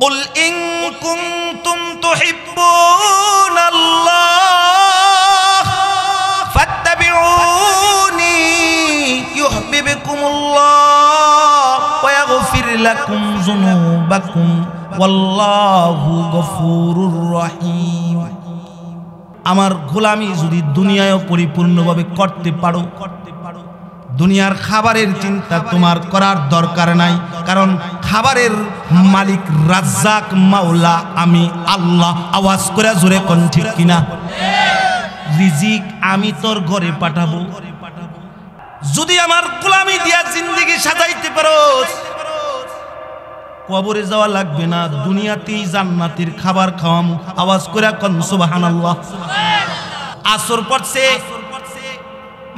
قل إن كنتم تحبون الله فاتبعوني يحببكم الله ويغفر لكم ذنوبكم والله غفور رحيم আমার গোলামি যদি দুনিয়ায় পরিপূর্ণভাবে করতে পারো দুনিয়ার খাবারের চিন্তা তোমার করার দরকার নাই কারণ খাবারের মালিক রাজ্জাক মাওলা আমি আল্লাহ আওয়াজ করে জোরে কোন ঠিক কিনা রিজিক আমি তোর ঘরে পাঠাবো যদি আমার গোলামি দিয়া জিন্দিগি সাজাইতে পারো কবরে যাওয়া লাগবে না দুনিয়াতেই জান্নাতের খাবার খাওয়ামু আওয়াজ করে কন সুবাহান আল্লাহ আসর পড়ছে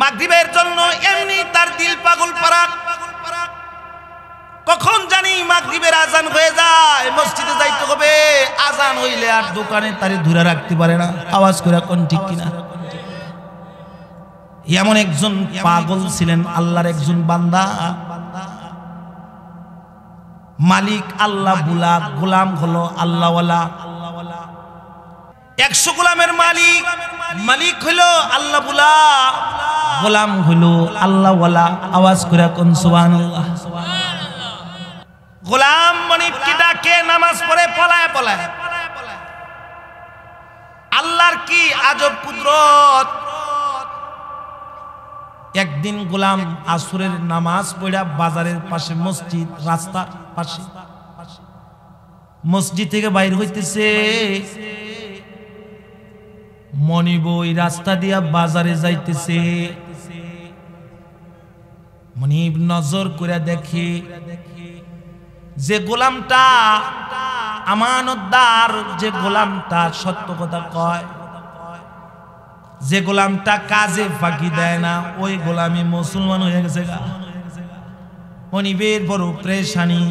মাগরিবের জন্য এমনি তার দিল পাগল পারা কখন জানি মাগরিবের আজান হয়ে যায় মসজিদে যাইতে হবে আজান হইলে আর দোকানে তারে ধরে রাখতে পারে না আওয়াজ করে কোন ঠিক কিনা এমন একজন পাগল ছিলেন আল্লাহর একজন বান্দা মালিক আল্লাহ বুলা গোলাম হলো আল্লাহ একশো গোলামের মালিক মালিক হইল আল্লাহ বুলা গোলাম হলো আল্লাহ আওয়াজ করে কোন সুবান গোলাম মনিবকে ডাকে নামাজ পড়ে পলায় পলায় আল্লাহর কি আজব কুদরত একদিন গোলাম আসুরের নামাজ পড়া বাজারের পাশে মসজিদ রাস্তার পাশে মসজিদ থেকে বাইর হইতেছে মনিব রাস্তা দিয়া বাজারে যাইতেছে মনিব নজর করে দেখি যে গোলামটা আমানতদার যে গোলামটা সত্য কথা কয় যে গোলামটা কাজে ফাঁকি দেয় না ওই গোলামি মুসলমান হয়ে গেছে মনিবের বড় প্রেশানি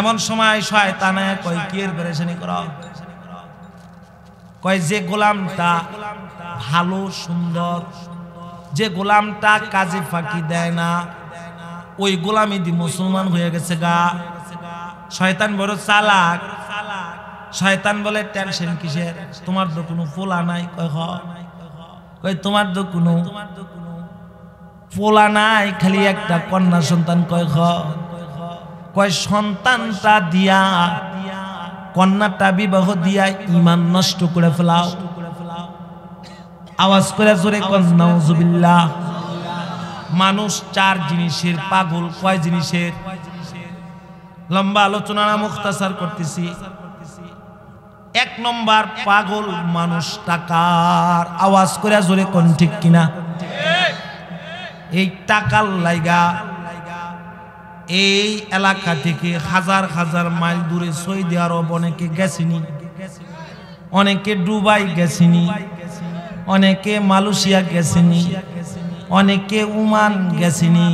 এমন সময় শয়তানায় কয় কিয়ের প্রেশানি কর কয় যে গোলামটা ভালো সুন্দর যে গোলামটা কাজে ফাঁকি দেয় না ওই গোলামি দি মুসলমান হয়ে গেছে গা শয়তান বড় চালাক শয়তান বলে টেনশন কিসের তোমার তো কোনো ফোলা নাই কয় তোমার তো কোনো ফোলা নাই খালি একটা কন্যা সন্তান কয় কয় সন্তানটা দিয়া কন্যাটা বিবাহ দিয়া ইমান নষ্ট করে ফেলাও আওয়াজ করে জোরে কন্যাউজুবিল্লাহ মানুষ চার জিনিসের পাগল কয় জিনিসের লম্বা আলোচনা মুক্তাসার করতেছি এক নম্বর পাগল মানুষ টাকার আওয়াজ করে জোরে কোন ঠিক কিনা এই টাকার লাইগা এই এলাকা থেকে হাজার হাজার মাইল দূরে সৌদি আরব অনেকে গেছিনি অনেকে ডুবাই গেছিনি অনেকে মালয়েশিয়া গেছেনি অনেকে উমান গেছেনি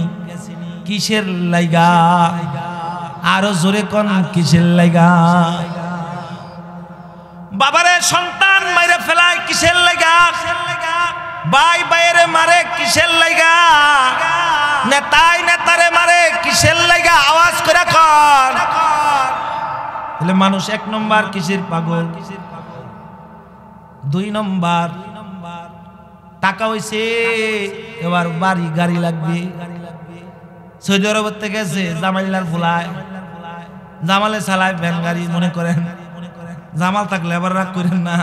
কিসের লাইগা আরো জোরে কন কিসের লাইগা বাবারে সন্তান মাইরে ফেলায় কিসের লাইগা বাই বাইরে মারে কিসের লাইগা নেতাই নেতারে মারে কিসের লাইগা আওয়াজ করে কর তাহলে মানুষ এক নম্বর কিসের পাগল দুই নম্বর টাকা হয়েছে এবার বাড়ি গাড়ি লাগবে সৌদি আরব থেকে এসে জামাইলার ফুলায় জামালে চালায় ভ্যান গাড়ি মনে করেন জামাল থাকলে আবার রাগ করেন না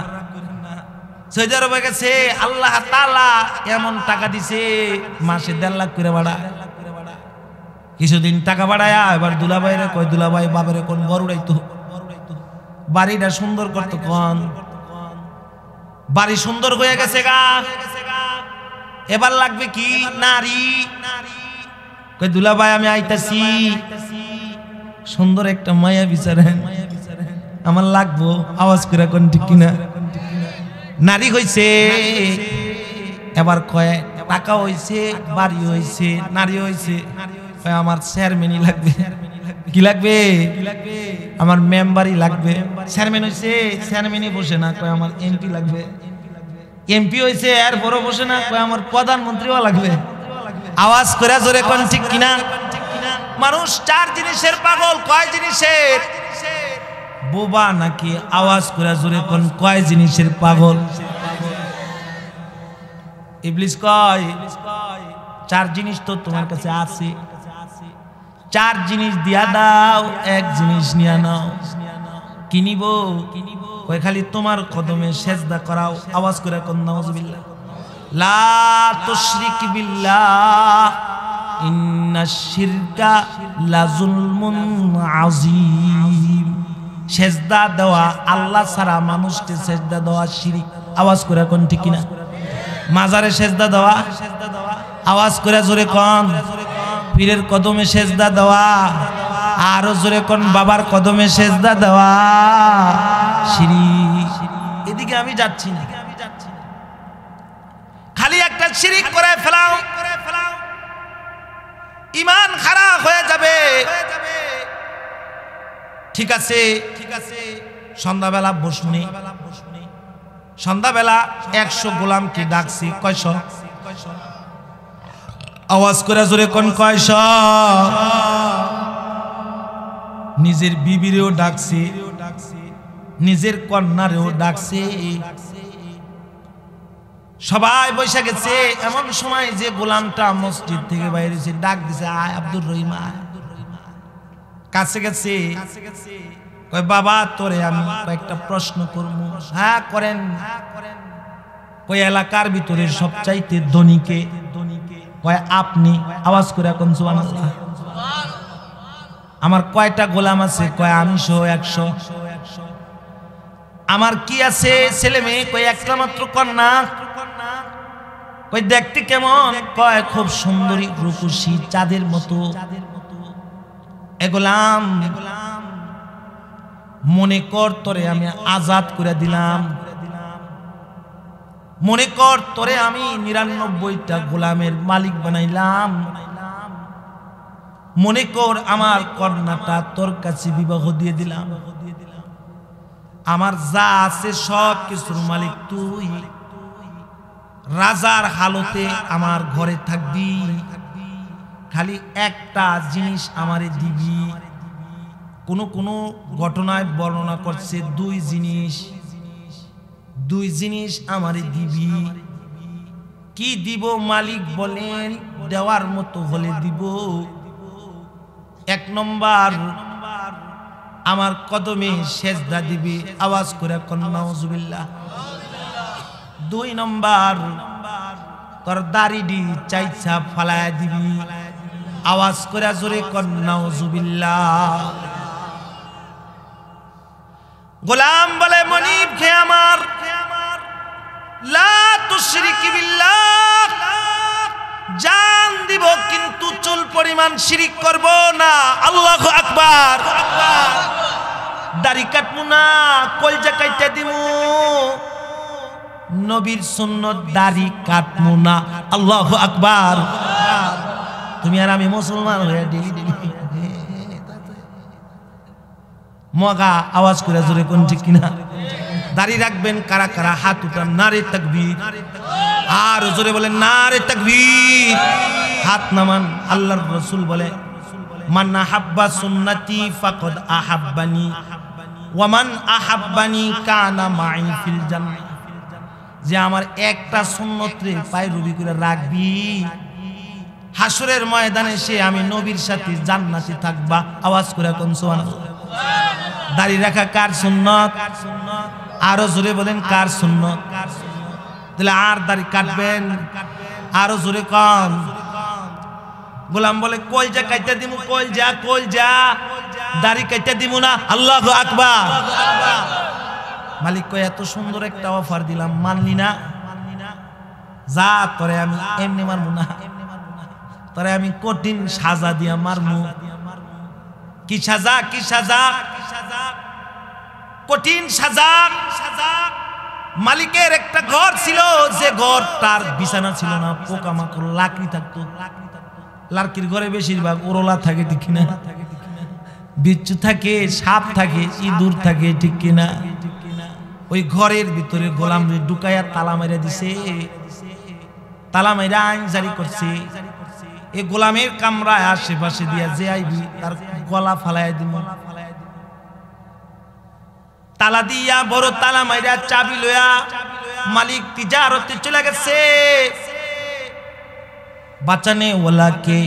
সৌদি আরবে গেছে আল্লাহ তালা এমন টাকা দিছে মাসে দেড় লাখ করে বাড়া কিছুদিন টাকা বাড়ায়া এবার দুলাভাইরে কয় দুলাবাই বাবের কোন বড় উড়াইতো বাড়িটা সুন্দর করতো কন বাড়ি সুন্দর হয়ে গেছে গা এবার লাগবে কি নারী দুলা ভাই আমি আইতাছি সুন্দর একটা মায়া বিচারেন হ্যাঁ। আমার লাগবো আওয়াজ করে কোন ঠিক কিনা নারী হয়েছে এবার কয় টাকা হয়েছে বাড়ি হয়েছে নারী হইছে আমার চেয়ারম্যানই লাগবে কি লাগবে আমার মেম্বারই লাগবে চেয়ারম্যান হয়েছে চেয়ারম্যানই বসে না কয় আমার এমপি লাগবে এমপি হয়েছে আর বড় বসে না কয় আমার প্রধানমন্ত্রীও লাগবে আওয়াজ করে জোরে কোন ঠিক কিনা মানুষ চার জিনিসের পাগল কয় জিনিসের বোবা নাকি আওয়াজ করে জোরে কোন কয় জিনিসের পাগল ইবলিস কয় চার জিনিস তো তোমার কাছে আছে চার জিনিস দিয়া দাও এক জিনিস নিয়া নাও কিনিব কয় খালি তোমার কদমে সেজদা করাও আওয়াজ করে কোন নাউজুবিল্লাহ লা তুশরিক বিল্লাহ ইন্না শিরকা লাজুলমুন আযীম সেজদা দেওয়া আল্লাহ ছাড়া মানুষকে সেজদা দেওয়া শিরিক আওয়াজ করে কোন ঠিক কিনা মাজারে সেজদা দেওয়া আওয়াজ করে জোরে কোন পীরের কদমে সেজদা দেওয়া আরো জোরে কোন বাবার কদমে সেজদা দেওয়া সিঁড়ি এদিকে আমি যাচ্ছি না খালি একটা শিরিক করে ফেলাও ইমান খারাপ হয়ে যাবে ঠিক আছে ঠিক আছে সন্ধ্যাবেলা বসুনি সন্ধ্যাবেলা একশো গোলামকে ডাকছি কয়শো কয়শো আওয়াজ করে জোরে কন কয়সা নিজের বিবিরেও ডাকছে নিজের কন্যারেও ডাকছে সবাই বসে গেছে এমন সময় যে গোলামটা মসজিদ থেকে বাইরেছে ডাক দিছে আয় আব্দুর রহিমা কাছে গেছে কয় বাবা তোরে আমি কয়েকটা প্রশ্ন করব হ্যাঁ করেন কয় এলাকার ভিতরে সবচাইতে ধনীকে ধনী কয় আপনি আওয়াজ করে এখন জোয়ান আমার কয়টা গোলাম আছে কয় আমি সহ একশো আমার কি আছে ছেলে মেয়ে কয় একটা মাত্র কন্যা কই দেখতে কেমন কয় খুব সুন্দরী রূপসী চাঁদের মতো এগুলাম মনে কর তরে আমি আজাদ করে দিলাম মনে কর তোরে আমি নিরানব্বইটা গোলামের মালিক বানাইলাম মনে কর আমার কন্যাটা তোর কাছে বিবাহ দিয়ে দিলাম আমার যা আছে সব কিছুর মালিক তুই রাজার হালতে আমার ঘরে থাকবি খালি একটা জিনিস আমারে দিবি কোনো কোনো ঘটনায় বর্ণনা করছে দুই জিনিস দুই জিনিস আমার দিবি কি দিব মালিক বলেন দেওয়ার মতো হলে দিব এক নম্বর আমার কদমে সেজদা দিবি আওয়াজ করে কন্যা জুবিল্লা দুই নম্বর তোর দাড়িডি চাইছা ফালায় দিবি আওয়াজ করে জোরে কন্যা জুবিল্লা গোলাম বলে মনিব খে আমার জান দিব কিন্তু চুল পরিমাণ শিরিক করব না আল্লাহ আকবার দাড়ি কাটবো না কলজা কাইটা দিমু নবীর সুন্নত দাড়ি কাটবো না আল্লাহ আকবার তুমি আর আমি মুসলমান হয়ে মগা আওয়াজ করে জোরে কোন ঠিক কিনা দাঁড়িয়ে রাখবেন কারা কারা হাত উঠান নারে তাকবীর আর জোরে বলেন নারে তাকবীর হাত নামান আল্লাহর রসুল বলে মান হাব্বা সুন্নতি ফাকদ আহাব্বানি ওয়ামান আহাব্বানি কানা মাই ফিল জান্নাত যে আমার একটা সুন্নতরে পায় রবি করে রাখবি হাসুরের ময়দানে সে আমি নবীর সাথে জান্নাতে থাকবা আওয়াজ করে কোন সুবহানাল্লাহ দাঁড়িয়ে রাখা কার সুন্নত কার সুন্নত আরো জোরে বলেন কার শূন্য তাহলে আর দাড়ি কাটবেন আরো জোরে কন গোলাম বলে কল যা কাইতে দিব কল যা কল যা দাড়ি কাইতে দিব না আল্লাহ আকবার মালিক কয় এত সুন্দর একটা অফার দিলাম মানলি না যা তরে আমি এমনি মারমু না তরে আমি কঠিন সাজা দিয়া মারমু কি সাজা কি সাজা কঠিন সাজা মালিকের একটা ঘর ছিল যে ঘর তার বিছানা ছিল না পোকামাকড় লাকড়ি থাকতো লাকড়ির ঘরে বেশিরভাগ ওরলা থাকে ঠিক কিনা বিচ্ছু থাকে সাপ থাকে ইঁদুর থাকে ঠিক কিনা ওই ঘরের ভিতরে গোলাম ঢুকাইয়া তালা মাইরা দিছে তালা মেরা আইন জারি করছে এ গোলামের কামরায় আশেপাশে দিয়া যে আইবি তার গলা ফালাইয়া দিব তালা দিয়া বড় তালা মাইরা চাবি লয়া মালিক তিজারতে চলে গেছে বাঁচানে ওলা কে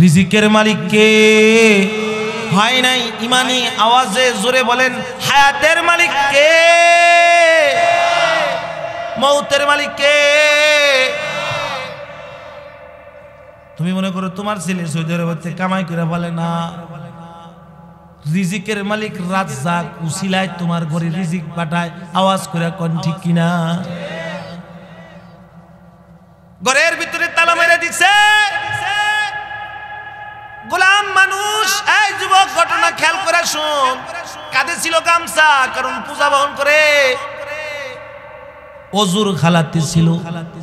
রিজিকের মালিক কে হয় নাই ইমানি আওয়াজে জোরে বলেন হায়াতের মালিক কে মৌতের মালিক কে তুমি মনে করো তোমার ছেলে সৌদি আরব কামাই করে বলে না রিজিকের মালিক রাজ্জাক উসিলায় তোমার ঘরে রিজিক পাঠায় আওয়াজ করে কন ঠিক কিনা ঘরের ভিতরে তালা মেরে দিছে গোলাম মানুষ এই যুবক ঘটনা খেয়াল করে শুন কাঁধে ছিল গামছা কারণ পূজা বহন করে অজুর খালাতে ছিল খালাতে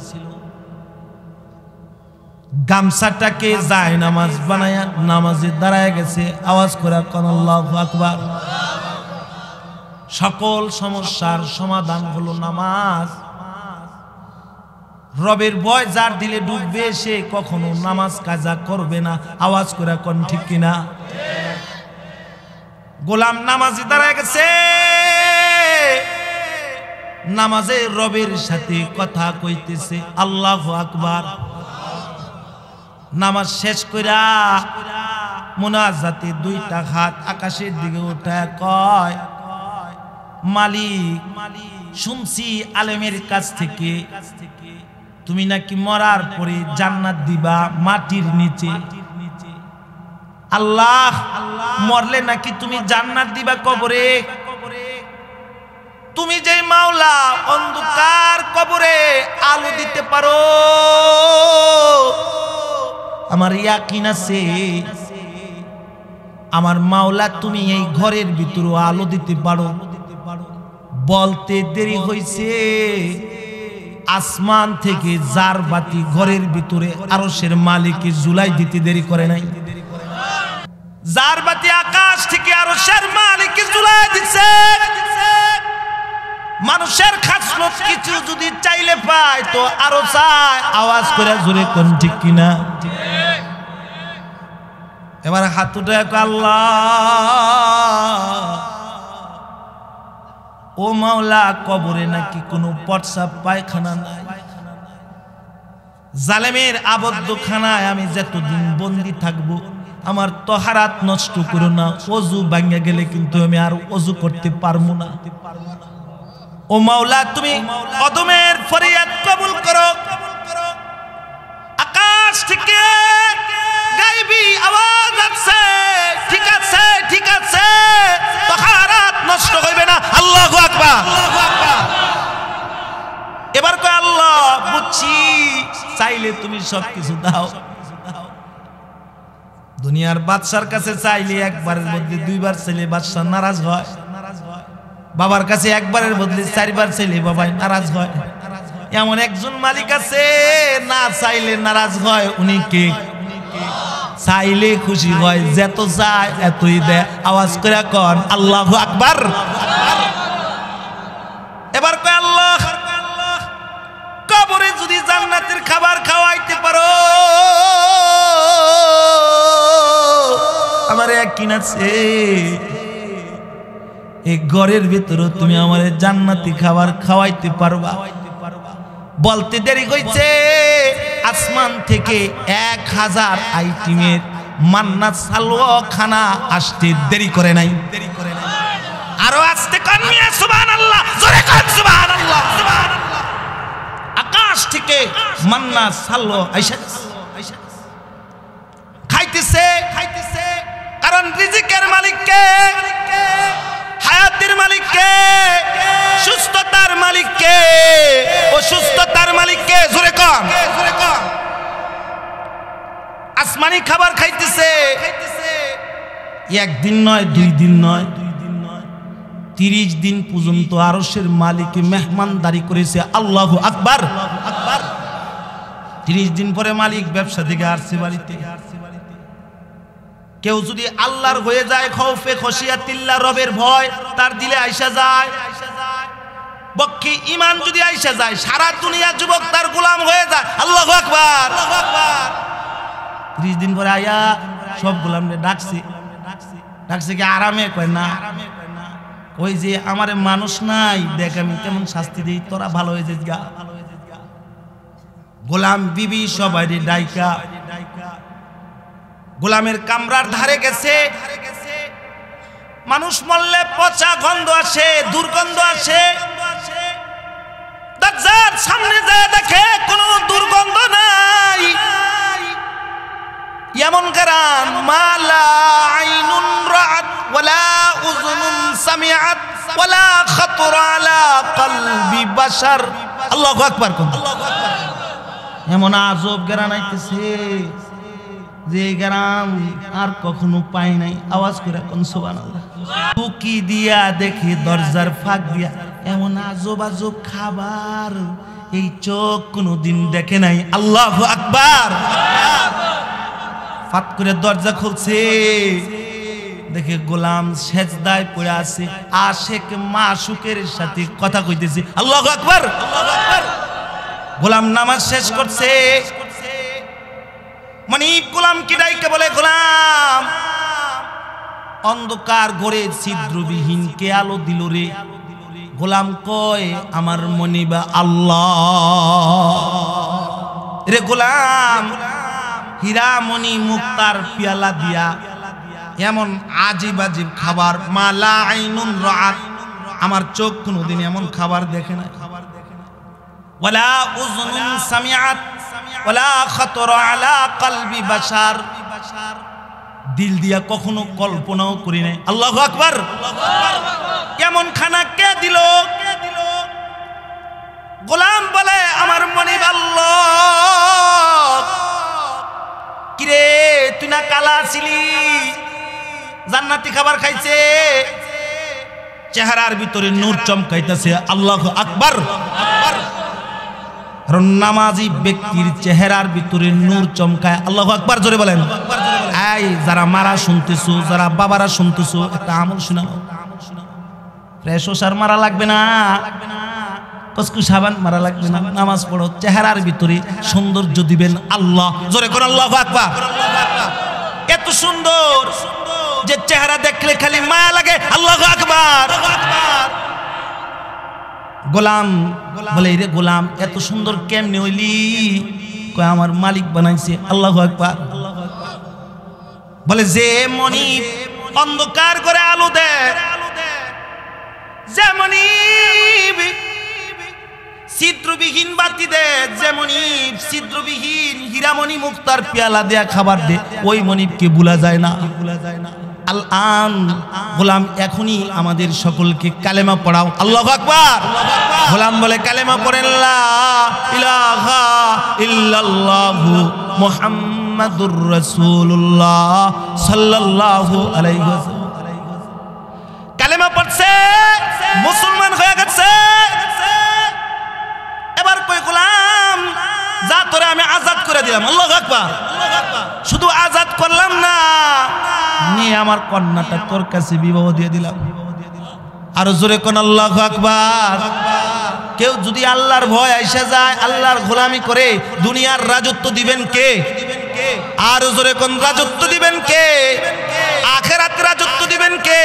গামছাটাকে যায় নামাজ বানায় নামাজে দাঁড়ায় গেছে আওয়াজ করে আল্লাহ আকবার সকল সমস্যার সমাধান হলো নামাজ রবের বয় যার দিলে ডুববে সে কখনো নামাজ কাজা করবে না আওয়াজ করে কন ঠিক কিনা গোলাম নামাজে দাঁড়ায় গেছে নামাজে রবের সাথে কথা কইতেছে আল্লাহ আকবার নামাজ শেষ কইরা মুনাজাতে দুইটা হাত আকাশের দিকে উঠায় কয় মালিক শুনছি আলেমের কাছ থেকে তুমি নাকি মরার পরে জান্নাত দিবা মাটির নিচে আল্লাহ মরলে নাকি তুমি জান্নাত দিবা কবরে তুমি যে মাওলা অন্ধকার কবরে আলো দিতে পারো আমার ইয়াকিন আছে আমার মাওলা তুমি এই ঘরের ভিতরে আলো দিতে পারো বলতে দেরি হয়েছে আসমান থেকে যার বাতি ঘরের ভিতরে আরসের মালিকে জুলাই দিতে দেরি করে নাই যার বাতি আকাশ থেকে আরসের মালিকে জুলাই দিছে মানুষের খাসলত কিছু যদি চাইলে পায় তো আরো চায় আওয়াজ করে জোরে কোন ঠিক কিনা ঠিক এবার হাত তুটে ও মাওলা কবরে নাকি কোনো পটসা পায়খানা নাই জালেমের আবদ্ধখানায় আমি যতদিন বন্দি থাকব আমার তহারাত নষ্ট করো না অজু ভাঙে গেলে কিন্তু আমি আর অজু করতে পারবো না ও মাওলা তুমি অদমের ফরিয়াদ কবুল করো আকাশ থেকে এবার কয় আল্লাহ বুঝছি চাইলে তুমি সবকিছু দাও দুনিয়ার বাদশার কাছে চাইলে একবারের মধ্যে দুইবার ছেলে বাদশা নারাজ হয় বাবার কাছে একবারের বদলে চারিবার ছেলে বাবাই নারাজ হয় এমন একজন মালিক আছে না চাইলে নারাজ হয় উনি কে চাইলে খুশি হয় যেত চায় এতই দেয় আওয়াজ করে কন আল্লাহ আকবর কিনাছে এই ঘরের ভিতরে তুমি আমার জান্নাতি খাবার খাওয়াইতে পারবা বলতে দেরি হইছে আসমান থেকে এক হাজার আইটিমের মান্না সালওয়া খানা আসতে দেরি করে নাই দেরি করে নাই আরো আসতে কান্নিয়া সুবহানাল্লাহ জোরে কান সুবহানাল্লাহ সুবহানাল্লাহ আকাশ থেকে মান্না সালওয়া আইসা খাইতেছে খাইতেছে কারণ রিজিকের মালিককে হায়াতের মালিককে সুস্থতার মালিককে অসুস্থতার মালিককে জোরে কম আসমানি খাবার খাইতেছে একদিন নয় দুই দিন নয় তিরিশ দিন পর্যন্ত আরসের মালিক মেহমানদারি করেছে আল্লাহ আকবর আকবর তিরিশ দিন পরে মালিক ব্যবসা থেকে আসছে বাড়িতে আসছে কেউ যদি আল্লাহর হয়ে যায় খৌফে খসিয়া তিল্লা রবের ভয় তার দিলে আইসা যায় বক্ষে ইমান যদি আইসা যায় সারা দুনিয়া যুবক তার গোলাম হয়ে যায় আল্লাহ আকবার ত্রিশ দিন পরে আয়া সব গোলাম ডাকছি ডাকছে কি আরামে কয় না ওই যে আমার মানুষ নাই দেখ আমি কেমন শাস্তি দিই তোরা ভালো হয়ে যেত গা গোলাম বিবি সবাই ডাইকা গোলামের কামরার ধারে গেছে মানুষ মরলে পচা গন্ধ আসে দুর্গন্ধ আসে সামনে যায় দেখে কোনো দুর্গন্ধ নাই এমন কারণ মালা আইনুন রাত কলবি এমন আজব গেরান আইতেছে যে গ্রাম আর কখনো পাই নাই আওয়াজ করে কোন সোবান টুকি দিয়া দেখি দরজার ফাঁক দিয়া এমন আজব আজব খাবার এই চোখ কোনো দিন দেখে নাই আল্লাহ আকবার ফাত করে দরজা খুলছে দেখে গোলাম সেজদায় পড়ে আছে আশেক সুখের সাথে কথা কইতেছে আল্লাহ আকবার গোলাম নামাজ শেষ করছে মানে গোলাম কি ডাইকে বলে গোলাম অন্ধকার ঘরে কে আলো দিল রে গোলাম কয় আমার মনিবা আল্লাহ রে গোলাম হীরা মনি মুক্তার পিয়ালা দিয়া এমন আজিব আজিব খাবার মালা আইনুন রাত আমার চোখ কোনোদিন এমন খাবার দেখে না খাবার দেখে না ওয়ালা উজনুন সামিআত আলা দিল দিয়া কখনো কল্পনাও করি নাই আল্লাহ আকবর কেমন খানা কে দিল গোলাম বলে আমার মনে আল্লাহ কিরে তুই না কালা ছিলি জান্নাতি খাবার খাইছে চেহারার ভিতরে নূর চমকাইতেছে আল্লাহ আকবর আকবার কারণ নামাজি ব্যক্তির চেহারার ভিতরে নূর চমকায় আল্লাহ আকবার জোরে বলেন এই যারা মারা শুনতেছো যারা বাবারা শুনতেছো একটা আমল শোনাও ফ্রেশ সার মারা লাগবে না কসকু সাবান মারা লাগবে না নামাজ পড়ো চেহারার ভিতরে সৌন্দর্য দিবেন আল্লাহ জোরে করে আল্লাহ আকবার এত সুন্দর যে চেহারা দেখলে খালি মায়া লাগে আল্লাহ আকবার গোলাম বলে রে গোলাম এত সুন্দর কেমনে হইলি কয় আমার মালিক বানাইছে আল্লাহ একবার বলে যে মনি অন্ধকার করে আলো দেয় যেমনি ছিদ্রবিহীন বাতি দে যেমনি ছিদ্রবিহীন হীরামণি মুক্তার পেয়ালা দেয়া খাবার দে ওই মনিবকে ভুলা যায় না ভুলা যায় না আল আন গোলাম এখনই আমাদের সকলকে কালেমা পড়াও আল্লাহ আকবর গোলাম বলে কালেমা পড়েন ইল্লাল্লাহু রসুল্লাহ সাল্লাহ আলাই আলাইহি আমি আমার কন্যাটা তোর কাছে বিবাহ দিয়ে দিলাম আর জোরে কোন আল্লাহ আকবার কেউ যদি আল্লাহর ভয় আইসা যায় আল্লাহর গোলামি করে দুনিয়ার রাজত্ব দিবেন কে আর জোরে কোন রাজত্ব দিবেন কে আখেরাত রাজত্ব দিবেন কে